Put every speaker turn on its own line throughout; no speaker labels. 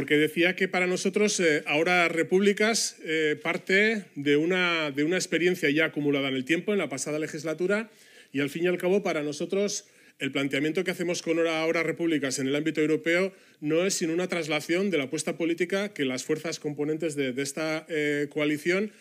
porque decía que para nosotros eh, ahora Repúblicas eh, parte de una, de una experiencia ya acumulada en el tiempo, en la pasada legislatura, y al fin y al cabo para nosotros el planteamiento que hacemos con ahora Repúblicas en el ámbito europeo no es sino una traslación de la apuesta política que las fuerzas componentes de, esta eh, coalición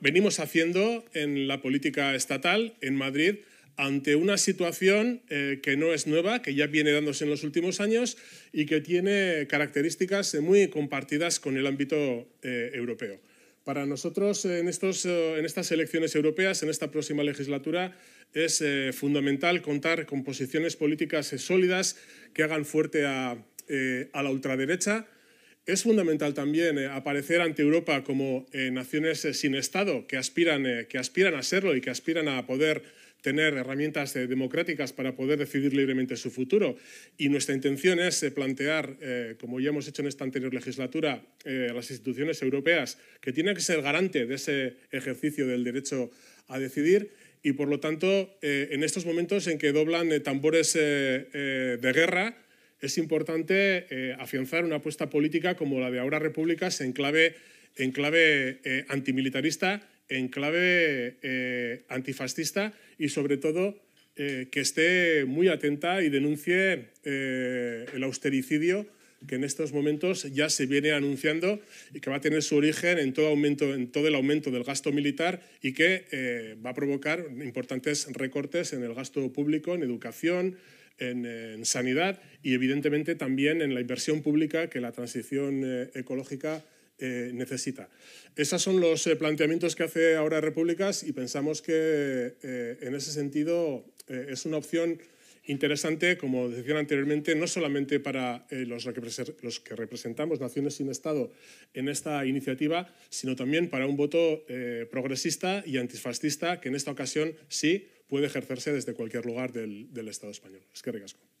venimos haciendo en la política estatal en Madrid ante una situación eh, que no es nueva, que ya viene dándose en los últimos años y que tiene características muy compartidas con el ámbito eh, europeo. Para nosotros, eh, en, estos, en, estas elecciones europeas, en esta próxima legislatura, es fundamental contar con posiciones políticas sólidas que hagan fuerte a, la ultraderecha, es fundamental también aparecer ante Europa como naciones sin Estado que aspiran, que aspiran a serlo y que aspiran a poder tener herramientas eh, democráticas para poder decidir libremente su futuro. Y nuestra intención es eh, plantear, eh, como ya hemos hecho en esta anterior legislatura, a las instituciones europeas que tienen que ser garante de ese ejercicio del derecho a decidir y, por lo tanto, en estos momentos en que doblan tambores de guerra, es importante afianzar una apuesta política como la de ahora Repúblicas en clave, en clave antimilitarista en clave eh, antifascista y sobre todo eh, que esté muy atenta y denuncie eh, el austericidio que en estos momentos ya se viene anunciando y que va a tener su origen en todo, aumento, en todo el aumento del gasto militar y que va a provocar importantes recortes en el gasto público, en educación, en, sanidad y evidentemente también en la inversión pública que la transición ecológica eh, necesita. Esos son los eh, planteamientos que hace ahora Repúblicas y pensamos que eh, en ese sentido es una opción interesante, como decía anteriormente, no solamente para los, que representamos naciones sin Estado en esta iniciativa, sino también para un voto progresista y antifascista que en esta ocasión sí puede ejercerse desde cualquier lugar del, Estado español. Es que